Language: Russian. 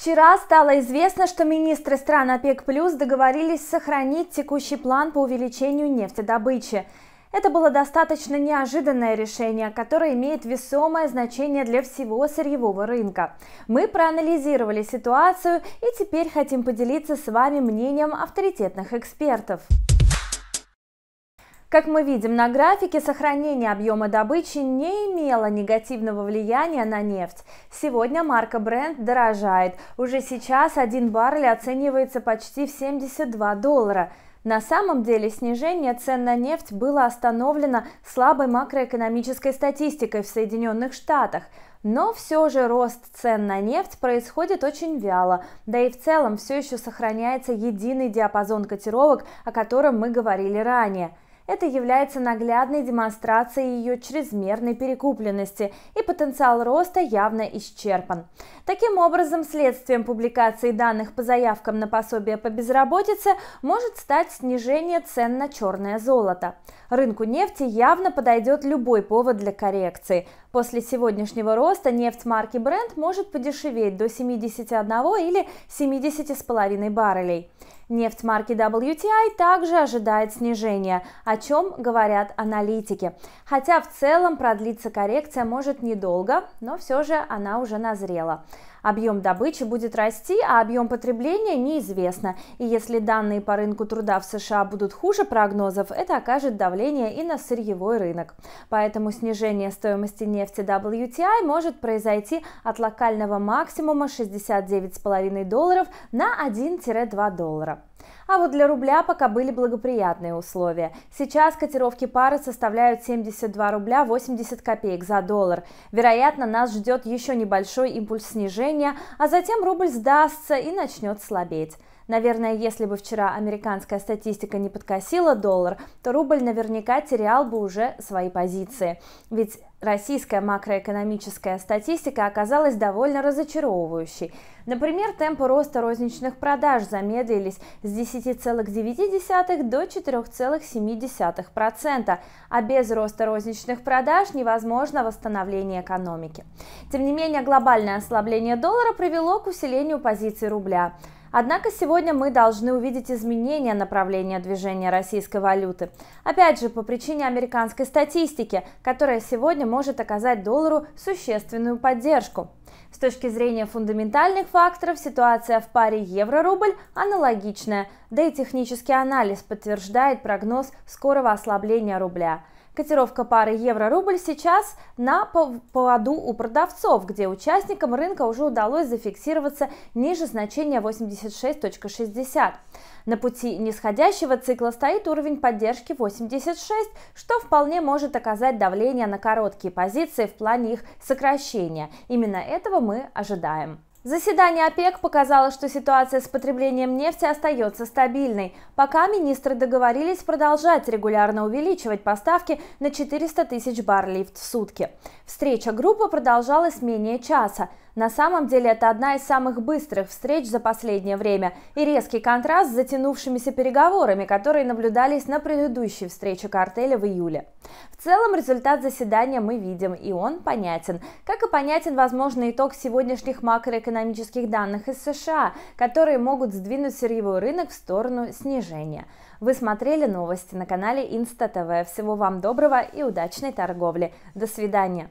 Вчера стало известно, что министры стран ОПЕК+, плюс договорились сохранить текущий план по увеличению нефтедобычи. Это было достаточно неожиданное решение, которое имеет весомое значение для всего сырьевого рынка. Мы проанализировали ситуацию и теперь хотим поделиться с вами мнением авторитетных экспертов. Как мы видим на графике, сохранение объема добычи не имело негативного влияния на нефть. Сегодня марка бренд дорожает. Уже сейчас один баррель оценивается почти в 72 доллара. На самом деле снижение цен на нефть было остановлено слабой макроэкономической статистикой в Соединенных Штатах. Но все же рост цен на нефть происходит очень вяло, да и в целом все еще сохраняется единый диапазон котировок, о котором мы говорили ранее. Это является наглядной демонстрацией ее чрезмерной перекупленности, и потенциал роста явно исчерпан. Таким образом, следствием публикации данных по заявкам на пособие по безработице может стать снижение цен на черное золото. Рынку нефти явно подойдет любой повод для коррекции. После сегодняшнего роста нефть марки Brent может подешеветь до 71 или 70,5 баррелей. Нефть марки WTI также ожидает снижения, о чем говорят аналитики. Хотя в целом продлится коррекция может недолго, но все же она уже назрела. Объем добычи будет расти, а объем потребления неизвестно. И если данные по рынку труда в США будут хуже прогнозов, это окажет давление и на сырьевой рынок. Поэтому снижение стоимости нефти WTI может произойти от локального максимума 69,5 долларов на 1-2 доллара. А вот для рубля пока были благоприятные условия. Сейчас котировки пары составляют 72 рубля 80 копеек за доллар. Вероятно, нас ждет еще небольшой импульс снижения, а затем рубль сдастся и начнет слабеть. Наверное, если бы вчера американская статистика не подкосила доллар, то рубль наверняка терял бы уже свои позиции. Ведь Российская макроэкономическая статистика оказалась довольно разочаровывающей. Например, темпы роста розничных продаж замедлились с 10,9 до 4,7%, а без роста розничных продаж невозможно восстановление экономики. Тем не менее, глобальное ослабление доллара привело к усилению позиций рубля. Однако сегодня мы должны увидеть изменение направления движения российской валюты. Опять же, по причине американской статистики, которая сегодня может оказать доллару существенную поддержку. С точки зрения фундаментальных факторов ситуация в паре евро-рубль аналогичная, да и технический анализ подтверждает прогноз скорого ослабления рубля – Котировка пары евро-рубль сейчас на поводу у продавцов, где участникам рынка уже удалось зафиксироваться ниже значения 86.60. На пути нисходящего цикла стоит уровень поддержки 86, что вполне может оказать давление на короткие позиции в плане их сокращения. Именно этого мы ожидаем. Заседание ОПЕК показало, что ситуация с потреблением нефти остается стабильной. Пока министры договорились продолжать регулярно увеличивать поставки на 400 тысяч баррелей в сутки. Встреча группы продолжалась менее часа. На самом деле это одна из самых быстрых встреч за последнее время и резкий контраст с затянувшимися переговорами, которые наблюдались на предыдущей встрече картеля в июле. В целом результат заседания мы видим, и он понятен. Как и понятен возможный итог сегодняшних макроэкономических экономических данных из США, которые могут сдвинуть сырьевой рынок в сторону снижения. Вы смотрели новости на канале Инста ТВ. Всего вам доброго и удачной торговли. До свидания.